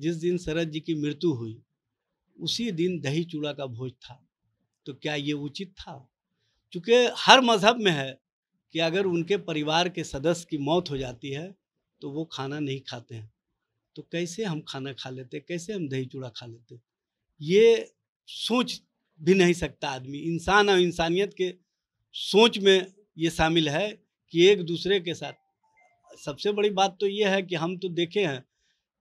जिस दिन शरद जी की मृत्यु हुई उसी दिन दही चूड़ा का भोज था तो क्या ये उचित था क्योंकि हर मज़हब में है कि अगर उनके परिवार के सदस्य की मौत हो जाती है तो वो खाना नहीं खाते हैं तो कैसे हम खाना खा लेते कैसे हम दही चूड़ा खा लेते ये सोच भी नहीं सकता आदमी इंसान और इंसानियत के सोच में ये शामिल है कि एक दूसरे के साथ सबसे बड़ी बात तो ये है कि हम तो देखे हैं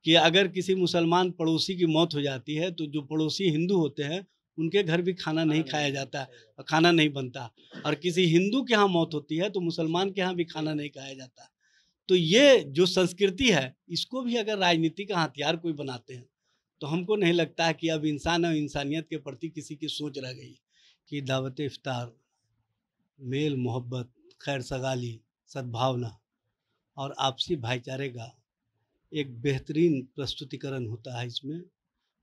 कि अगर किसी मुसलमान पड़ोसी की मौत हो जाती है तो जो पड़ोसी हिंदू होते हैं उनके घर भी खाना नहीं खाया जाता और खाना नहीं बनता और किसी हिंदू के यहाँ मौत होती है तो मुसलमान के यहाँ भी खाना नहीं खाया जाता तो ये जो संस्कृति है इसको भी अगर राजनीति का हथियार कोई बनाते हैं तो हमको नहीं लगता है कि अब इंसान और इंसानियत के प्रति किसी की सोच रह गई कि दावत इफ्तार मेल मोहब्बत खैर सगाली सद्भावना और आपसी भाईचारे का एक बेहतरीन प्रस्तुतिकरण होता है इसमें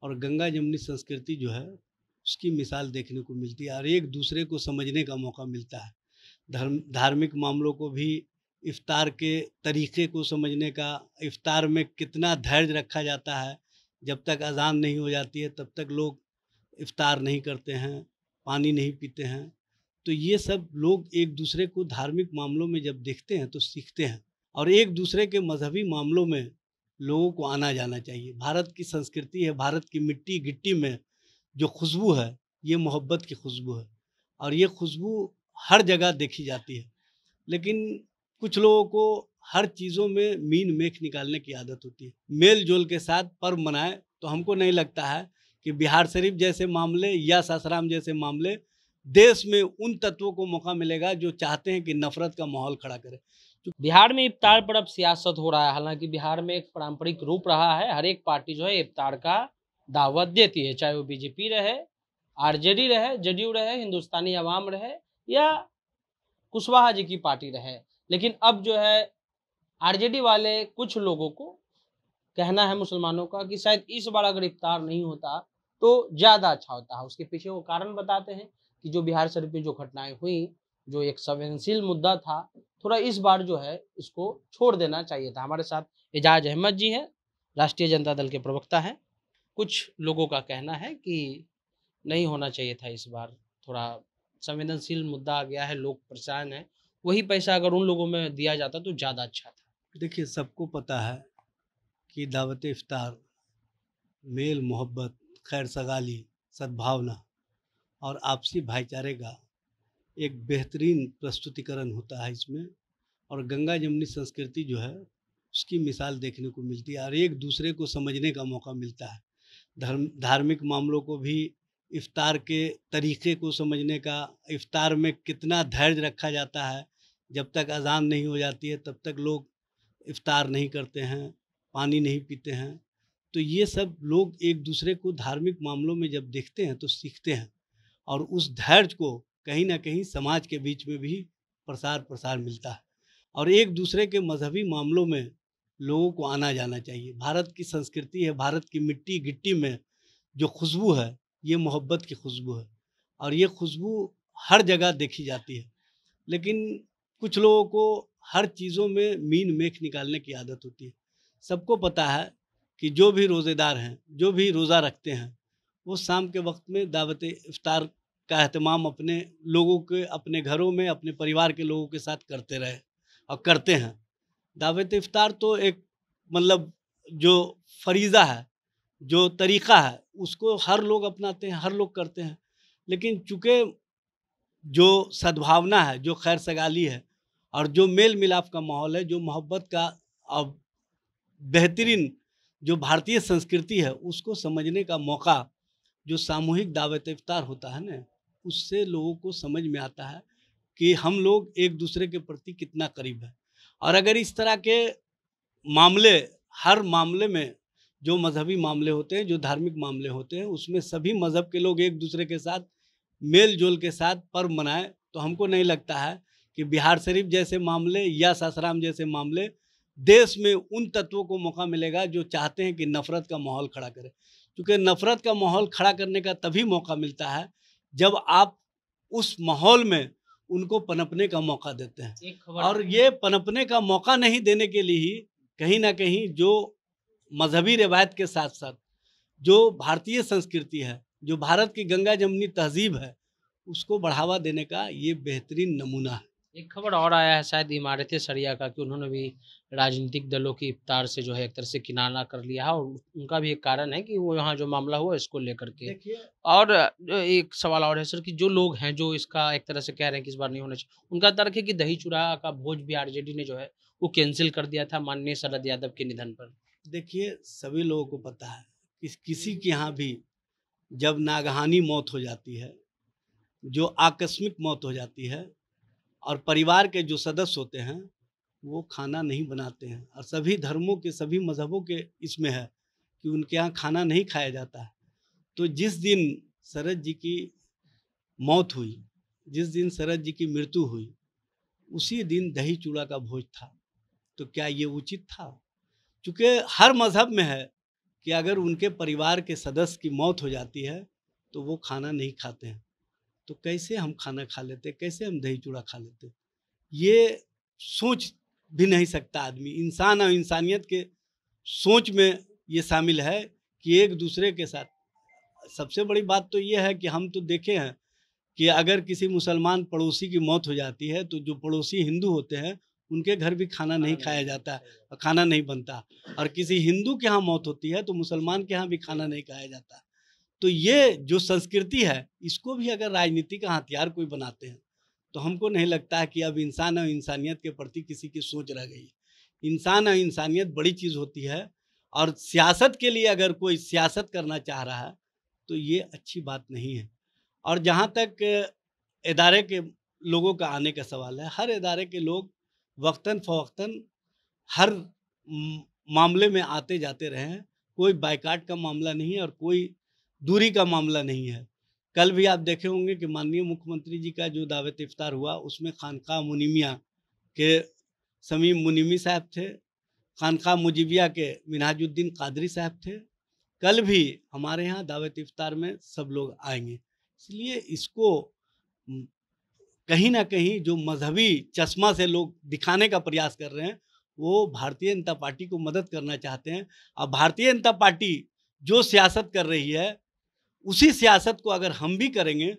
और गंगा जमुनी संस्कृति जो है उसकी मिसाल देखने को मिलती है और एक दूसरे को समझने का मौका मिलता है धर्म धार्मिक मामलों को भी इफ्तार के तरीक़े को समझने का इफ्तार में कितना धैर्य रखा जाता है जब तक अजान नहीं हो जाती है तब तक लोग इफ्तार नहीं करते हैं पानी नहीं पीते हैं तो ये सब लोग एक दूसरे को धार्मिक मामलों में जब देखते हैं तो सीखते हैं और एक दूसरे के मजहबी मामलों में लोगों को आना जाना चाहिए भारत की संस्कृति है भारत की मिट्टी गिट्टी में जो खुशबू है ये मोहब्बत की खुशबू है और ये खुशबू हर जगह देखी जाती है लेकिन कुछ लोगों को हर चीज़ों में मीन मेख निकालने की आदत होती है मेल जोल के साथ पर्व मनाएं तो हमको नहीं लगता है कि बिहार शरीफ जैसे मामले या सासाराम जैसे मामले देश में उन तत्वों को मौका मिलेगा जो चाहते हैं कि नफरत का माहौल खड़ा करें तो बिहार में इफ्तार पर अब सियासत हो रहा है हालांकि बिहार में एक पारंपरिक रूप रहा है हर एक पार्टी जो है इफ्तार का दावत देती है चाहे वो बीजेपी रहे आरजेडी रहे जदयू रहे हिंदुस्तानी आवाम रहे या कुशवाहा जी की पार्टी रहे लेकिन अब जो है आरजेडी वाले कुछ लोगों को कहना है मुसलमानों का कि शायद इस बार अगर इफ्तार नहीं होता तो ज़्यादा अच्छा होता है उसके पीछे वो कारण बताते हैं कि जो बिहार शरीफ में जो घटनाएं हुई जो एक संवेदनशील मुद्दा था थोड़ा इस बार जो है इसको छोड़ देना चाहिए था हमारे साथ एजाज अहमद जी हैं राष्ट्रीय जनता दल के प्रवक्ता हैं कुछ लोगों का कहना है कि नहीं होना चाहिए था इस बार थोड़ा संवेदनशील मुद्दा आ गया है लोग परेशान हैं वही पैसा अगर उन लोगों में दिया जाता तो ज़्यादा अच्छा था देखिए सबको पता है कि दावत इफ्तार मेल मोहब्बत खैर सगाली सद्भावना और आपसी भाईचारे का एक बेहतरीन प्रस्तुतिकरण होता है इसमें और गंगा जमुनी संस्कृति जो है उसकी मिसाल देखने को मिलती है और एक दूसरे को समझने का मौका मिलता है धर्म धार्मिक मामलों को भी इफ्तार के तरीक़े को समझने का इफ्तार में कितना धैर्य रखा जाता है जब तक अजान नहीं हो जाती है तब तक लोग इफ्तार नहीं करते हैं पानी नहीं पीते हैं तो ये सब लोग एक दूसरे को धार्मिक मामलों में जब देखते हैं तो सीखते हैं और उस धैर्य को कहीं ना कहीं समाज के बीच में भी प्रसार प्रसार मिलता है और एक दूसरे के मजहबी मामलों में लोगों को आना जाना चाहिए भारत की संस्कृति है भारत की मिट्टी गिट्टी में जो खुशबू है ये मोहब्बत की खुशबू है और ये खुशबू हर जगह देखी जाती है लेकिन कुछ लोगों को हर चीज़ों में मीन मेख निकालने की आदत होती है सबको पता है कि जो भी रोज़ेदार हैं जो भी रोज़ा रखते हैं वो शाम के वक्त में दावत इफ्तार का अहतमाम अपने लोगों के अपने घरों में अपने परिवार के लोगों के साथ करते रहे और करते हैं दावत इफ्तार तो एक मतलब जो फरीज़ा है जो तरीक़ा है उसको हर लोग अपनाते हैं हर लोग करते हैं लेकिन चूँकि जो सद्भावना है जो खैर सगाली है और जो मेल मिलाप का माहौल है जो मोहब्बत का अब बेहतरीन जो भारतीय संस्कृति है उसको समझने का मौका जो सामूहिक दावत इफ्तार होता है ना उससे लोगों को समझ में आता है कि हम लोग एक दूसरे के प्रति कितना करीब है और अगर इस तरह के मामले हर मामले में जो मजहबी मामले होते हैं जो धार्मिक मामले होते हैं उसमें सभी मज़हब के लोग एक दूसरे के साथ मेल जोल के साथ पर्व मनाएं तो हमको नहीं लगता है कि बिहार शरीफ जैसे मामले या सासाराम जैसे मामले देश में उन तत्वों को मौका मिलेगा जो चाहते हैं कि नफ़रत का माहौल खड़ा करें क्योंकि नफ़रत का माहौल खड़ा करने का तभी मौका मिलता है जब आप उस माहौल में उनको पनपने का मौका देते हैं और ये पनपने का मौका नहीं देने के लिए ही कहीं ना कहीं जो मजहबी रिवायत के साथ साथ जो भारतीय संस्कृति है जो भारत की गंगा जमुनी तहजीब है उसको बढ़ावा देने का ये बेहतरीन नमूना है एक खबर और आया है शायद इमारत सरिया का कि उन्होंने भी राजनीतिक दलों की इफ्तार से जो है एक तरह से किनारा कर लिया है और उनका भी एक कारण है कि वो यहाँ जो मामला हुआ इसको लेकर के और एक सवाल और है सर कि जो लोग हैं जो इसका एक तरह से कह रहे हैं कि इस बार नहीं होना चाहिए उनका तर्क है कि दही चूड़ा का भोज भी आर ने जो है वो कैंसिल कर दिया था माननीय शरद यादव के निधन पर देखिए सभी लोगों को पता है कि किसी के यहाँ भी जब नागहानी मौत हो जाती है जो आकस्मिक मौत हो जाती है और परिवार के जो सदस्य होते हैं वो खाना नहीं बनाते हैं और सभी धर्मों के सभी मजहबों के इसमें है कि उनके यहाँ खाना नहीं खाया जाता है तो जिस दिन शरद जी की मौत हुई जिस दिन शरद जी की मृत्यु हुई उसी दिन दही चूड़ा का भोज था तो क्या ये उचित था चूँकि हर मज़हब में है कि अगर उनके परिवार के सदस्य की मौत हो जाती है तो वो खाना नहीं खाते हैं तो कैसे हम खाना खा लेते कैसे हम दही चूड़ा खा लेते ये सोच भी नहीं सकता आदमी इंसान और इंसानियत के सोच में ये शामिल है कि एक दूसरे के साथ सबसे बड़ी बात तो ये है कि हम तो देखे हैं कि अगर किसी मुसलमान पड़ोसी की मौत हो जाती है तो जो पड़ोसी हिंदू होते हैं उनके घर भी खाना नहीं खाया जाता खाना नहीं बनता और किसी हिंदू के यहाँ मौत होती है तो मुसलमान के यहाँ भी खाना नहीं खाया जाता तो ये जो संस्कृति है इसको भी अगर राजनीति का हथियार कोई बनाते हैं तो हमको नहीं लगता है कि अब इंसान और इंसानियत के प्रति किसी की सोच रह गई है इंसान और इंसानियत बड़ी चीज़ होती है और सियासत के लिए अगर कोई सियासत करना चाह रहा है तो ये अच्छी बात नहीं है और जहाँ तक इदारे के लोगों का आने का सवाल है हर इदारे के लोग वक्ता फवकता हर मामले में आते जाते रहे हैं कोई बाइकाट का मामला नहीं है और कोई दूरी का मामला नहीं है कल भी आप देखे होंगे कि माननीय मुख्यमंत्री जी का जो दावत इफ्तार हुआ उसमें खानका मुनिमिया के समीम मुनिमी साहब थे खानका मुजिबिया के मिनाजुद्दीन कादरी साहब थे कल भी हमारे यहाँ दावत इफ्तार में सब लोग आएंगे इसलिए इसको कहीं ना कहीं जो मजहबी चश्मा से लोग दिखाने का प्रयास कर रहे हैं वो भारतीय जनता पार्टी को मदद करना चाहते हैं अब भारतीय जनता पार्टी जो सियासत कर रही है उसी सियासत को अगर हम भी करेंगे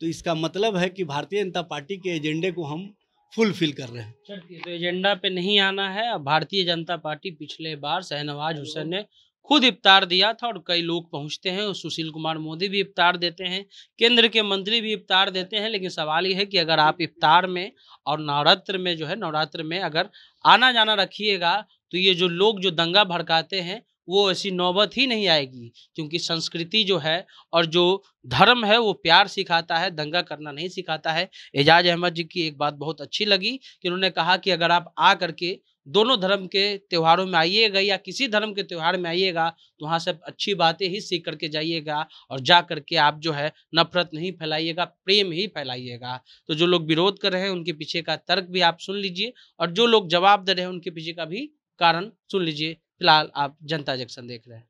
तो इसका मतलब है कि भारतीय जनता पार्टी के एजेंडे को हम फुलफिल कर रहे हैं तो एजेंडा पे नहीं आना है भारतीय जनता पार्टी पिछले बार शहनवाज हुसैन ने खुद इफ्तार दिया था और कई लोग पहुंचते हैं और सुशील कुमार मोदी भी इफ्तार देते हैं केंद्र के मंत्री भी इफ्तार देते हैं लेकिन सवाल ये है कि अगर आप इफ्तार में और नवरात्र में जो है नवरात्र में अगर आना जाना रखिएगा तो ये जो लोग जो दंगा भड़काते हैं वो ऐसी नौबत ही नहीं आएगी क्योंकि संस्कृति जो है और जो धर्म है वो प्यार सिखाता है दंगा करना नहीं सिखाता है एजाज अहमद जी की एक बात बहुत अच्छी लगी कि उन्होंने कहा कि अगर आप आ करके दोनों धर्म के त्योहारों में आइएगा या किसी धर्म के त्यौहार में आइएगा तो वहाँ से अच्छी बातें ही सीख करके जाइएगा और जा करके आप जो है नफरत नहीं फैलाइएगा प्रेम ही फैलाइएगा तो जो लोग विरोध कर रहे हैं उनके पीछे का तर्क भी आप सुन लीजिए और जो लोग जवाब दे रहे हैं उनके पीछे का भी कारण सुन लीजिए फिलहाल आप जनता जंक्शन देख रहे हैं